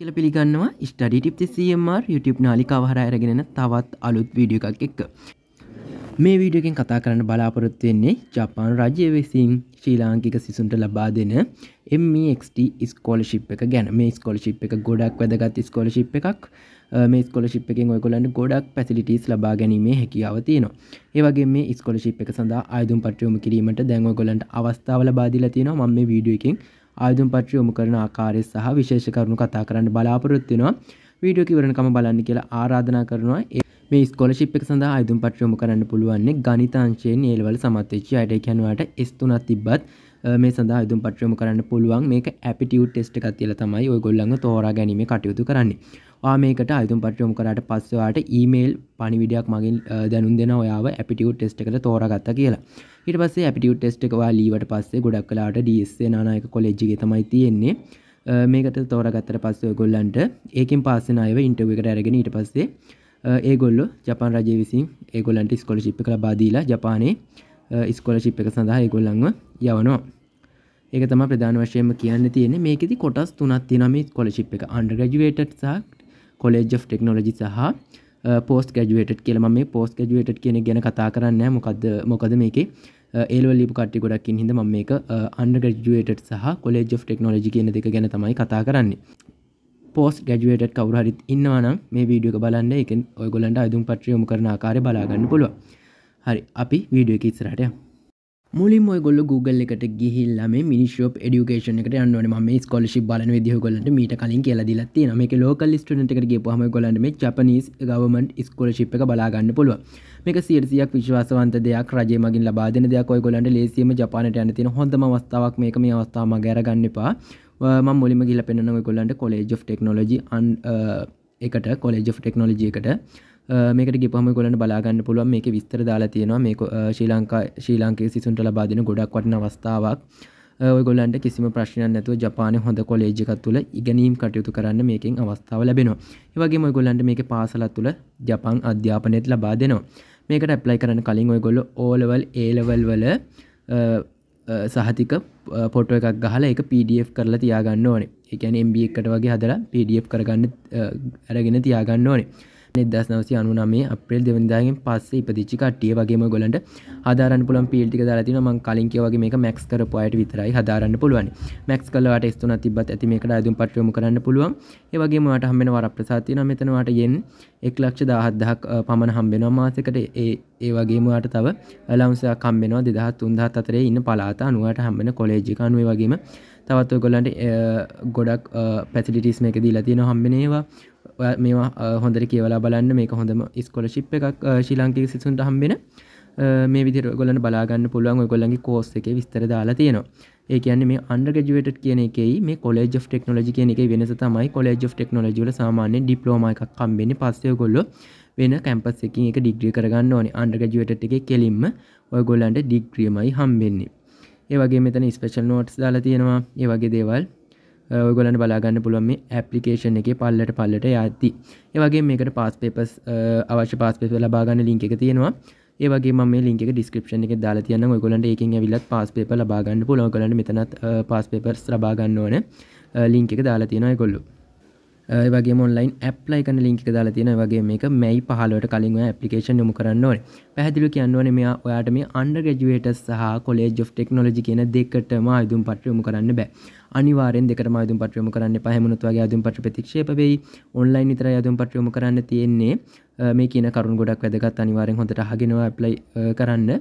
කියල පිළිගන්නවා study tip තිසියම්මර් YouTube නාලිකාව හර ඇරගෙනෙන තවත් අලුත් වීඩිය එකක් එක්ක මේ වීඩියගෙන් කතා කරන්න බලාපොරොත්තුවෙන්නේ ජපාන් රජය විසින් ශ්‍රී ලාංකික සිසුන්ට ලබා දෙන MXT e ස්කෝලශිප් එක ගැන මේ ස්කොලශිප් එක ගොඩක් වැදගත් ස්කොලශිප් එකක් මේ ස්කොලශිප් එකෙන් ඔයකොලන්න ගොඩක් පැසිලිටස් ලබා ගැනීමේ හැකියාව තියෙනවා ඒවගේ මේ ස්කොලශිප් එක සඳහා අයදුම් පටයුම කිරීමට දැන්ව ගොලන්ට අවස්ථාව ලබාදිලා තියෙනවා මම මේ වීඩියෝ එකෙන් ආයුධම් පට්‍රි යොමු කරන ආකාරය සහ විශේෂ කරුණු කතා කරන්න බලාපොරොත්තු වෙනවා. වීඩියෝ කිවරණකම බලන්න කියලා ආරාධනා කරනවා. මේ ස්කෝලර්ෂිප් එක සඳහා ආයුධම් පට්‍රි යොමු කරන්න පුළුවන් ගණිත අංශයෙන් ඒලෙවල් සමත් වෙච්ච අයට කියනවාට S3ක් තිබ්බත් මේ සඳහා යුතුම් පත්‍රයොමු කරන්න පුළුවන් මේක ඇපිටියුට් ටෙස්ට් එකක් තියලා තමයි ඔයගොල්ලන්ව තෝරා ගැනීම කටයුතු කරන්නේ. ඔයා මේකට අයුතුම් පත්‍රයොමු කරාට පස්සේ ඔයාට ඊමේල් පණිවිඩයක් මගෙන් දැනුම් දෙනවා ඔයාව ඇපිටියුට් ටෙස්ට් එකට තෝරාගත්තා කියලා. ඊට පස්සේ ඇපිටියුට් ටෙස්ට් එක ඔයා ලීවට පස්සේ ගොඩක් වෙලාවට DSA නානායක කොලෙජ් එකේ තමයි තියෙන්නේ. මේකට තෝරගත්තට පස්සේ ඔයගොල්ලන්ට ඒකෙන් පාස් වෙන අයව ඉන්ටර්වියු එකට අරගෙන ඊට පස්සේ ඒගොල්ලෝ ජපාන් රජය විසින් ඒගොල්ලන්ට ස්කොලර්ෂිප් එක ලබා දීලා ජපානයේ ස්කොලශිප් එක සඳහා ඒගොල්ලන්ව යවනවා ඒක තම ප්‍රධාන වශයම කියන්න තියෙන මේකෙති කොටස් තුනත් තිනම කොලශිප් එක අන්ඩ ගජුවේට සක් කොලෙජ් of ටෙක්නොලජි සහ පෝස් ගජුවේට කියලම මේ පෝස් ගජුවේට කියන ගැන කතා කරන්න මොකද මොකද මේක ඒල්වල් ලිප කට්ි ගොඩක්කින් හිද ම මේක අන්ඩ ගජුවේට සහ කොලෙජ් of ටෙක්නොලජි කියන දෙක ගැන තමයි කතා කරන්නේ පෝස් ගැජුවේට කවුරහරිත් ඉන්නවානම් මේ වීඩියක බලන්න එක ඔයගොලන්ට අදුම් පට්‍රියෝම කරන ආකාරය බලාගන්න පුළුවන් හරි අපි වීඩියෝ එක ඉස්සරහට යමු මුලින් ඔයගොල්ල Google එකට ගිහිල්ලම මිනිස්ෝප ඩියුකේෂන එකට යන්නවන ම ස්කොලශි බලන විදිහගොලට මීට කලින් කියලා දිලත්ති නම එක ලෝකල් ස්ටනට එකගේ පහම ගොලන්න මේ ජපනස් ගවමට ස්කොලශිප් එක බලාගන්න පුළුව මේක සිරසියක් විශවාසවන්ත දෙයක් රජය මගින් ලබාදන දෙයක් ඔයගොලන්ට ලේසියම ජපානට යන තින හොඳම අවස්ථාවක් මේක මේ අවස්ථාව ගැරගන්න එපා ම මුලිම ගිල පෙන්න්න ඔයගොලන්ට කොලේජ් ටෙක්නෝජි අන් එකට කොලේජ් ටෙක්නෝජියකට මේකට ගිපහම ගොලන්න බලාගන්න පුළුවන් මේක විස්තර දාලා තියෙනවා මේක ශ්‍රී ලංකා ශ්‍රී ලංකයේ සිසුන්ට ලබා දෙන ගොඩක් වටින අවස්ථාවක් ඔයගොල්ලන්ට කිසිම ප්‍රශ්නයක් නැතුව ජපානයේ හොඳ කොලේජ් එකක් තුල ඉගෙනීම් කටයුතු කරන්න මේකෙන් අවස්ථාව ලැබෙනවා. ඒ වගේම ඔයගොල්ලන්ට මේකේ පාසලක් තුල ජපන් අධ්‍යාපනයත් ලබා දෙනවා. මේකට ඇප්ලයි කරන්න කලින් ඔයගොල්ලෝ O level A level වල සහතික පොටෝ එකක් ගහලා එක PDF කරලා තියාගන්න ඕනේ. ඒ කියන්නේ MB එකට වගේ හදලා PDF කරගන්න අරගෙන තියාගන්න ඕනේ. නිදස් නවසි අනු නමේ අප්‍රේල් දෙවනිදාගෙන් පස්සේ ඉපදිච්චි කට්ටිය වගේම ගොලන්ට හදාරන්න පුළුවන් පීල්ටික දාලාතින මං කලින් කිය වගේ මේක මැක්ස් කරපු අයට විතරයි හදාරන්න පුළුවන් මැක්ස් කළාට S3 තිබ්බත් ඇති මේකට අයදුම් පත් යොමු කරන්න පුළුවන් ඒ වගේම ඔයාට හම්බෙන වරප්‍රසාද තියෙනවා මෙතන ඔයාට yen 117000ක් පමණ හම්බෙනවා මාසෙකට ඒ ඒ වගේම ඔයාට තව allowance එකක් හම්බෙනවා 2000 3000 ඉන්න පළාත 90ට හම්බෙන කොලෙජ් එක 90 වගේම තවත් ඔයගොල්ලන්ට ගොඩක් පැසිලිටිස් මේක දීලා තියෙනවා හම්බෙන ඒවා මේවා හොඳර කියවලා බලන්න මේක හොඳම ස්කොලශිප් එකක් ශිලංකික සිසුන්ට හම්බෙන මේ විදිර ගොලන්න බලාගන්න පුළුවන් ගොල්ලගේ කෝස් එක විස්තර දාලා තියෙනවා ඒ කියන්නේ මේ අන්ඩගජුවට් කියන එකයි මේ කොලෙජ් ෆ් ටෙක්නොලජි කියන එක වෙනස තමයි කොලෙජ් ෆ් ටෙක්නොලජිල සාමාන්‍ය ඩිප්ලෝම එකක් කම්බෙන පස්සය ගොල්ලො වෙන කැම්පස් එකින් එක ඩිග්‍රිය කරගන්න ඕනි අන්ඩගජුවට් එක කෙලින්ම ඔය ගොල්ලන්ට ඩිග්‍රියමයි හම්බෙන්නේ ඒ වගේ මෙතන ස්පේෂල් නෝට්ස් දාලා තියෙනවා ඒ වගේ දේවල් ගොලන්න බලාගන්න පුළුවන් මේ ඇපලිකේෂන් එක පල්ලට පල්ලට ඇති ඒවගේ මේකට පස් පේපස් අවශ්‍ය පස් පේප ලබාගන්න ලිංක එක තියෙනවා ඒවගේ මේ ලින්ක ඩිස්ක්‍රපෂන එක දාලා තියන්න ඔයගොලන්ට ඒකින් ඇවිලත් පස් පේප ලබාගන්න පුළුවන් ගොලන්න මෙතනත් පස් පේපර්ස් ලබාගන්න ඕන ලිංක එක දාලා තියෙනවා ගොල්ලු ඒවගේ මොන්ලයින් ඇප්ලයි කන ලින්ක දාලා තියෙන වගේ මේක මැයි පහලට කලින් ඇපිකේෂන් යොමු කරන්න ඕන පැහදිලි කියන්නවන මෙයා ඔයාට මේ අන්ඩ ගජුවේට සහ කොලේජ් ෝ ටෙක්නොලජි කියන දෙකටම අයුම් පටයොමු කරන්න බෑ අනිවාරෙන් දෙකට මයුම් පටයොම කරන්න පහමනොත්වගේ අදුම් පට ප්‍රතික්ෂේපවෙයි ඔන්ලයින් නිතර යුම් පටයොම කරන්න තියෙන්නේ මේ කියන කරුන් ගොඩක් වැදගත් අනිවාරෙන් හොඳට හගෙනවා ඇප්ලයි කරන්න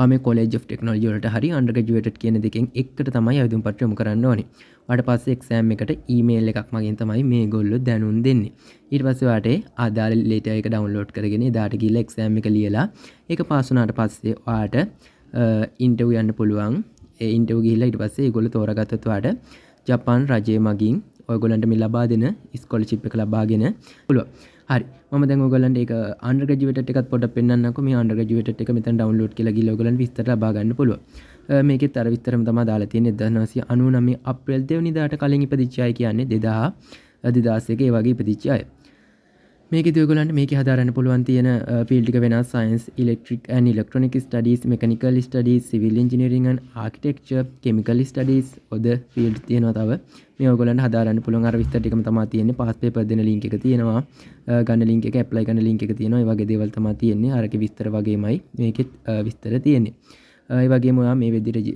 ආම කොලෙජ් ටෙක්නෝජලට හරි අන්ඩගජුවට කියන දෙකින් එකට තමයි අයුතුම් පට්‍රම කරන්න ඕනි අට පස්ස එක්සෑම් එකට ඊමේල් එකක් මගින් තමයි මේ ගොල්ලො දැනුම් දෙන්නේ ඉට පස්සවාට ආදාල ලේට එක ඩවන්ලෝඩ් කරගෙන දාට ගිල්ල එක්සෑම් එක ලියලා එක පාසුනාට පස්සේ වාට ඉන්ටව් යන්න පුළුවන් ඉන්ටව ගිල්ලා ඉට පස්සේ ගොල තෝරගතත්වාට ජපාන් රජය මගින් ඔයගොලන්ට මේ ලබා දෙන ස්කොල චිප් එක ලබාගෙන පුළුව හරි ම දැ ගලන් එක අන්ඩගජවට එකක් පොට පෙන්න්නක මේ අන්ඩගජවට එක මෙතන් ඩවන්ලෝඩ් කියල ගලගලන් විස්තර බාගන්න පුළුව මේක තර විස්තරම තම දාලා තියෙන දන්නවාසි අනුනම අප්‍රල් දෙවනිදාට කලින් ඉපදිච්චාය කියන්නේ දෙදා අධිදාසක ඒ වගේ ඉපදිච්චාය මේක දගලන්ට මේක හදාරන්න පුළුවන් තියෙන පිල්ටික වෙන සයින්ස් ඉලෙක්ට්‍රික් ඉලෙක්ට්‍රොනික ටඩස් මකනිකල් ටඩස් සිවිල් ඉජිනරිගන් ආකිටෙක්ච කෙමිකල් ටඩස් ඔද ෆිල්ඩ් තියෙනවා තව මේ ඔගලන් හදාරන්න පුළුවන් අර විස්තටිකම තමා තියන්නේ පස්පේ පදන ලිංක එක තියෙනවා ගන්න ලින්ක එක ප්ලයි ගන්න ලින්ක එක තියෙනවා වගේ දේවල් තමා තියන්නේ අරක විස්තර වගේමයි මේකෙත් විස්තර තියෙන්නේ ඒ වගේ මොයා මේ වෙදි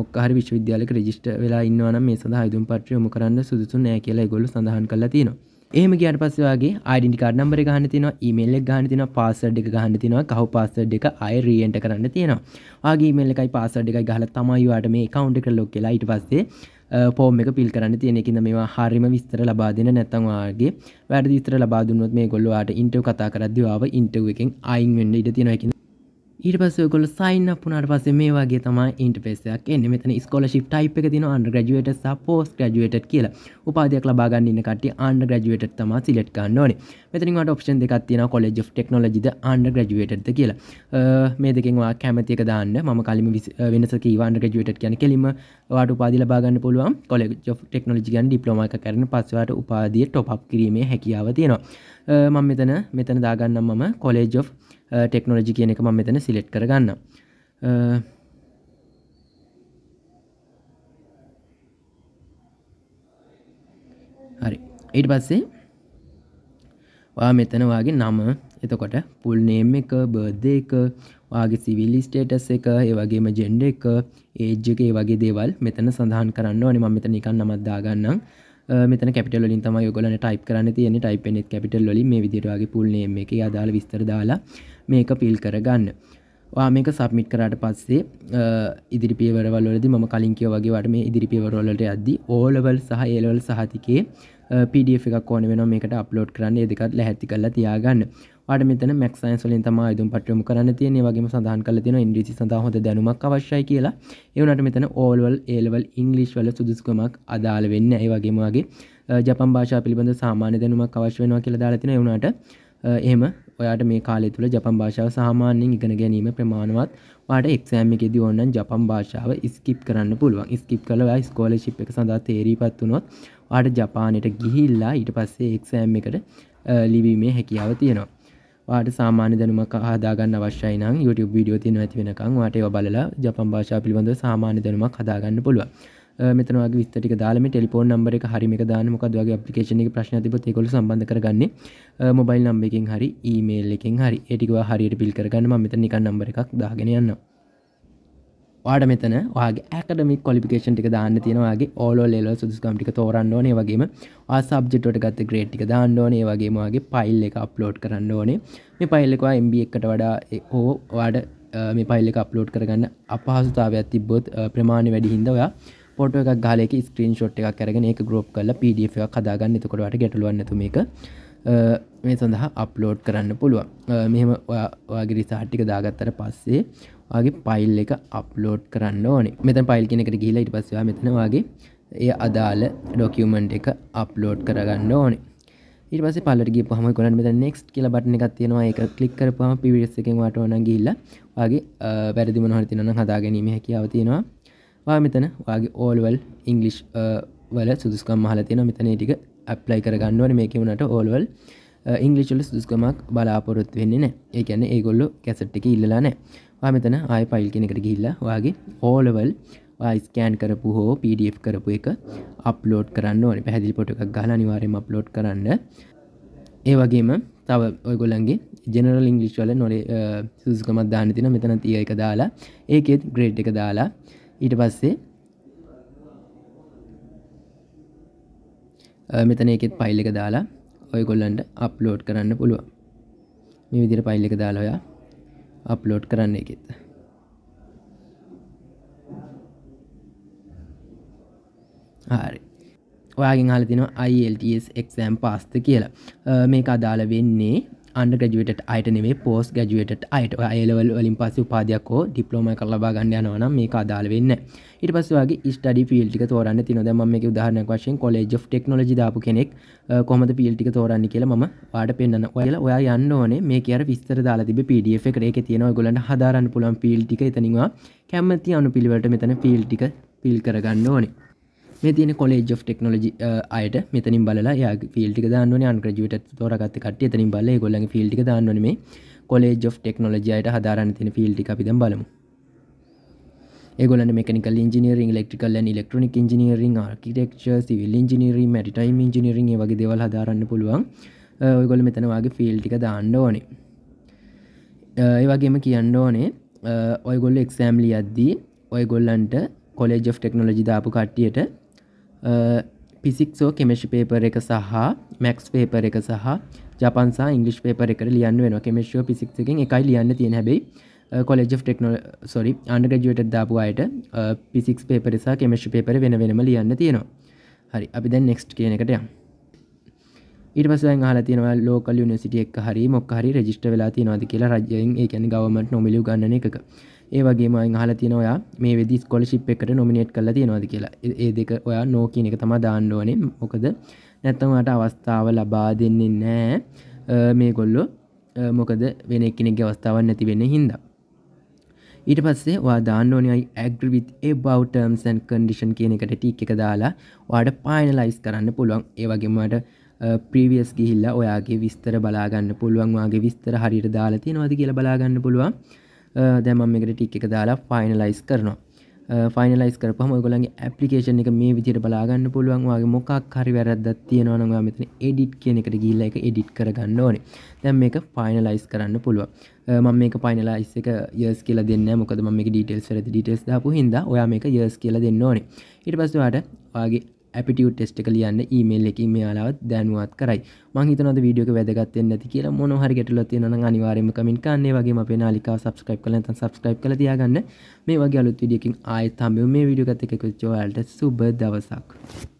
මොක්කාර විශ්වවිද්‍යාලක රජිස්ට වෙලා ඉන්නවන මේ සඳහා දුම් පට්‍රියම කරන්න සුදුසු නෑ කියලා ගොලු සඳහන් කලා තියෙනවා එහම කියට පස්සවාගේ අයිඩිකාඩ නම්බර ගහන්න තිනවා ඊමේල්ල ගහන්න තින පාසඩ් එක ගහන්න තිනවා කහු පස්සඩ් එක අය රියෙන්ට කරන්න තියෙනවා ආගේ මේල්ල එකයි පාසඩ් එක ගහල තමයිවාට මේ කවුන්් එක ලොක් කියලා ඊට පස්සේ පෝම එක පිල් කරන්න තියෙන එකද මේවා හරිම විස්තර ලබා දෙන නැතන්වාගේ වැඩ විස්තර ලබාදුනොත් මේ ගොල්ලවාට ඉන්ටව කතා කරදවාව ඉන්ටව එකෙන් අයින් වෙන්න ඉඩ තියෙන එක ඊට පස්ස ගොල සයින්න පුනාට පස මේ වගේ තමයි ඉන්ටපේසයක් එන්න මෙතන ස්කොලශිප් ටයිප් එක තින අන්ඩ ගජුවට සපෝස් ගජුවට් කියලා උපාදයක් ලබාගන්න කට අන්ඩ ගජුවට් තම සිලට් ගන්න ඕන මෙතනිට ඔප්ෂන් දෙකක් තින කොලෙජ් ටෙක්නොලජිද අන්ඩ ගජුවට්ද කියලා මේ දෙකෙන්වා කැමතික දාන්න ම කලින් වෙනසක වාන්ඩ ගජුවට් කියන කෙලිම වාට උපාදි ලබාගන්න පුළුවන් කොලෙජ් ටෙක්නොලජිගන් ඩිප්ලොමක කරන පස්වට උපාදිය ටොප් කිරීමේ හැකියාව තියෙනවා මම මෙතන මෙතන දාගන්නම් මම කොලේජ් of ටෙක්නෝජි කියන එක ම මෙතන සිලෙට් කරගන්න හරි ඊට පස්සේ වා මෙතන වගේ නම එතකොට පුල් නේම් එක බර්ධ එක වගේ සිවිල් ස්ටේටස් එක ඒ වගේම ජෙන්ඩ එක ඒජ්ජක ඒ වගේ දේවල් මෙතන සඳහන් කරන්න ඕනි මම මෙතන නිකන් නමත් දාගන්නම් මෙතන කැපිටල් වලින් තමයි ඔයගොල්ලන්ට ටයිප් කරන්න තියෙන්නේ ටයිප් වෙන්නේ කැපිටල් වලින් මේ විදිහට ඔයාගේ ෆුල් නේම් එකේ අදාළ විස්තර දාලා මේක පිල් කරගන්න. ඔයා මේක සබ්මිට් කරාට පස්සේ ඉදිරි පියවරවල් වලදී මම කලින් කිව්වා වගේ වට මේ ඉදිරි පියවර වලට යද්දී O level සහ A level සහතිකේ PDF එකක් ඕන වෙනවා මේකට අප්ලෝඩ් කරන්න ඒ දෙකත් ලැහැත්ති කරලා තියාගන්න. ට මෙතන මක් සයින්ස් වලින් තම යුතුම් පටයමු කරන්න තියෙන වගේම සඳහන් කල තියෙන ඉන්ද්‍රීසි සඳහා හොඳ දැනුමක් අවශ්‍යයි කියලා ඒවනට මෙතන ඕල්වල් ඒලවල් ඉංගලිෂ් වල සුදුස්කමක් අදාළ වෙන්න ඒ වගේම වගේ ජපන් භාෂා පිළිබඳ සාමාන්‍ය දැනුමක් අවශ්‍ය වෙනවා කියලා දාලා තියෙන ඒවනට එහෙම ඔයාට මේ කාලය තුළ ජපන් භාෂාව සාමාන්‍යයෙන් ඉගෙන ගැනීම ප්‍රමාණවත් වාට එක්සෑම් එකෙදී ඕනනම් ජපන් භාෂාව ස්කිප් කරන්න පුළුවන් ස්කිප් කළා ස්කෝලර්ෂිප් එක සඳහා තේරීපත් වුණොත් වාට ජපානයට ගිහිල්ලා ඊට පස්සේ එක්සෑම් එකට ලිවීමේ හැකියාව තියෙනවා වාට සාමාන්‍ය දැනුමක් හදාගන්න අවශ්‍යයි නම් YouTube වීඩියෝ තියෙනවා ඇති වෙනකන් වාට ඒවා බලලා ජපන් භාෂාව පිළිබඳව සාමාන්‍ය දැනුමක් හදාගන්න පුළුවන් මෙතන වගේ විස්තර ටික දාලා මේ ටෙලිෆෝන් නම්බර් එක හරි මේක දාන්න මොකද වගේ ඇප්ලිකේෂන් එකේ ප්‍රශ්න තිබ්බොත් ඒගොල්ලෝ සම්බන්ධ කරගන්නේ මොබයිල් නම්බර් එකෙන් හරි ඊමේල් එකෙන් හරි ඒ ටික ඔයා හරියට පිල් කරගන්න මම මෙතන නිකන් නම්බර් එකක් දාගෙන යනවා වාඩ මෙතන වගේ ඇකඩමික් කොලිපිකේෂන් ටික දාන්න තියෙනවාගේ ඕලෝලෙල සුදුස්කම්ටික තෝරන්න ඕනේ වගේම ආසබ්ජෙට්ට ගත්ත ග්‍රේට්ටික දාන්න ඕනේ වගේමගේ පයිල් එක අප්ලෝඩ් කරන්න ඕනේ මේ පයිල්ලෙකවා එම්බ එකට වඩා ඕ වාඩ මේ පයිල්ල එක අප්ලෝඩ් කරගන්න අපහසුතාවයක් තිබ්බොත් ප්‍රමාණ වැඩි හින්ද ඔයා පොට එකක් ගලෙක ස්ක්‍රීන් ෂොට් එකක් කරගෙන ඒ ග්‍රෝප් කල පඩ එකක් හදාගන්න එතකොටට ගැටලුවන්න තුමේක මේ සඳහා අප්ලෝඩ් කරන්න පුළුවන් මෙහෙම වාගිරිසා හට්ටික දාගත්තර පස්සේ වගේ පයිල් එක අප්ලෝඩ් කරන්න ඕනේ මෙතන් පයිල් කෙනෙකට ගිහිලා ඉට පස්සවා මෙතන වගේ ඒ අදාළ ඩොකියමන්ට් එක අප්ලෝඩ් කරගන්න ඕනේ ඉට පස පලරගේ පහම කොන මෙත නෙක්ස් කියල බටන එකක් තියෙනවා එක කලික් කර පහම පිවිස් එකෙන් වට ඕන ගිල්ල වගේ වැරදි මොහර තිනන හදා ගැනීම හැකියාව තියෙනවා වා මෙතන වගේ ඕල්වල් ඉංගලිෂ් වල සුදුස්කම් මහල තියෙන මෙතන ටික අප්ලයි කරගන්නවන මේක වුණට ඕල්වල් ඉංගලිචල සුදුස්කමක් බලාපොරොත් වෙන්නේ නෑ ඒකැන ඒගොල්ලු කැසට් එක ඉල්ලලා නෑ මෙතන ආය පයිල් කෙනෙකට ගිල්ලා වගේ ඕලවල් ස්කෑන් කරපු හෝ පඩF කරපු එක අප්ලෝඩ් කරන්න ඕන පැදිි පොටක් ගල නිවාරම අප්ලෝඩ් කරන්න ඒ වගේම තව ඔයගොලන්ගේ ජෙනරල් ඉංගලිස් වල නොරේ සුදුකමත් දාන තින මෙතන තිය එක දාලා ඒකෙත් ග්‍රේඩ් එක දාලා ඊට පස්සේ මෙතන එකෙත් පයිල් එක දාලා ඔයගොල්ලන්ට අප්ලෝඩ් කරන්න පුළුවන් මේ විදිර පයිල් එක දාලා ඔයා අප්ලෝඩ් කරන්න එකෙත් හරි ඔයාගෙන් හල තිනවා IELTS එක්සෑම් පාස්ත කියලා මේක අදාළ වෙන්නේ අන්ඩ ගජුවට අයට නෙවේ පෝස් ගජුවට අයට අයලවල් වලින් පස උපාදයක් හෝ ඩිප්ලෝම කරලබා ගන්න යනවන මේ අදාල වෙන්න ඉට පස්සවාගේ ස්ටඩි පිල්ටි තෝරන්න තිනොද ම එක උදාහරණයක් වශයෙන් කොලෙජ් ටෙක්නොලජි දාපු කෙනෙක් කොමද පිල්ටි තෝරන්න කියලා ම වාට පෙන්න්න ඔයල ඔයා යන්න ඕනේ මේ කියර විස්තර දාලා තිබ පඩF එක එක තියෙනවා ගොලට හදාරන්න පුළන් පිල්ටික එතනිවා කැමති අනු පිළිවට මෙතන පිල්ටික පිල් කරගන්න ඕනේ මේ තින කොලෙජ් of ටෙක්නොලජි අයට මෙතනින් බලලා යා ෆිල්ටි දාන්නන අන්ග්‍රජුවට තෝරගත්ත කට තනින් බල ගොල්ලන් ෆිල්ටි දාන්නනේ කොලෙජ් of ටෙක්නොලජයට හදාරන්න තින ෆිල්ටි අපිදම් බලමු ගොල mechanical engineering electrical electronic engineering architecture civil engineering maritime engineering වගේ දෙවල් හදාරන්න පුළුවන් ඔයගොල මෙතනවාගේ ෆිල්ටික දාන්න ඕනේ ඒ වගේම කියන්න ඕනේ ඔයගොල්ල එක්සෑම්ලි අද්දී ඔයගොල්ලන්ට කොලෙජ් of ටෙක්නොලජි දාපු කට්ටියට පිසික්සෝ කෙමෙෂි පේපර එක සහ මැක්ස් පේපර එක සහ ජපන්සා ඉංගලිස් පේපර එකට ලියන්න වෙන කෙමෙෂෝ පිසික්කින් එකයි ලියන්න තියෙන හැබයි කොලෙජ් ටෙක්නෝ සොරි අන්ඩගජුවට දාපු අයට පිසික්ස් පේපරසා කෙමෙෂි පේපර වෙන වෙනම ලියන්න තියෙනවා හරි අපි දැන් නෙක්ස්ට් කියන එකට යම් ඊට පසෙන් හලා තියෙනවා ලෝකල් යුනිසිටිය එක හරි මොක්හරි රජිස්ට වෙලා තියෙනවාද කියලා රජයෙන් ඒ ගැන ගවමට නොමිලි ගන්න එක ඒ වගේම හල තින ඔයා මේ වෙදි ස්කොලශිප් එකට නොමිනේට් කල තියෙනවාද කියලා ඒ දෙක ඔයා නෝකන එක තම දාණ්ඩුවනේ මොකද නැත්තමට අවස්ථාව ලබා දෙන්නේ නෑ මේ කොල්ලො මොකද වෙන එක්කෙනෙක් අවස්ථාවන් නැති වෙන්න හින්දා ඊට පස්සේ වා දාන්නෝනයි ඇග්‍රවිත් ඒ බවටර්ම්සන් කන්ඩිෂන් කියන එකට ටික් එක දාලා වාට පායිනලයිස් කරන්න පුළුවන් ඒවගේමට ප්‍රීවියස් ගිහිල්ලා ඔයාගේ විස්තර බලාගන්න පුළුවන් වගේ විස්තර හරියට දාලා තියෙනවාද කියලා බලාගන්න පුළුවන් දැමම් එකට ටික් එක දාලා ෆයිනලයිස් කරනවා ෆයිනලයිස් කරපහම ඔයගොල්ලන්ගේ ඇප්ලිකේෂන් එක මේ විදිහට බලා ගන්න පුළුවන් වාගේ මොකක් හරි වැරද්දක් තියෙනවා නම් ඔයා මෙතන edit කියන එකට ගිහිල්ලා ඒක edit කරගන්න ඕනේ. දැන් මේක ෆයිනලයිස් කරන්න පුළුවන්. මම මේක ෆයිනලයිස් එක years කියලා දෙන්නේ නැහැ මොකද මම මේක details වලදී details දාපු හින්දා ඔයා මේක years කියලා දෙන්න ඕනේ. ඊට පස්සේ ඔයාට ඔයාගේ ඇපිටියුට් ටෙස්ට කලියන්න ඊමේල් එක මේයාලාවත් දැනුවත් කරයි මහිතනද වීඩියෝක වැදගත්තෙන් නැති කියලා මොනහරි ගැටලුව තියෙන අනිවාර්යම කමෙන්ට් කරන්න වගේ අපේ නාලිකාව subscribe කරලා නැත්නම් subscribe කරලා තියාගන්න මේ වගේ අලුත් වීඩියෝකින් ආයෙත් හම්බෙමු මේ වීඩියෝ එකත් එක්ක ඔයාලට සුබ දවසක්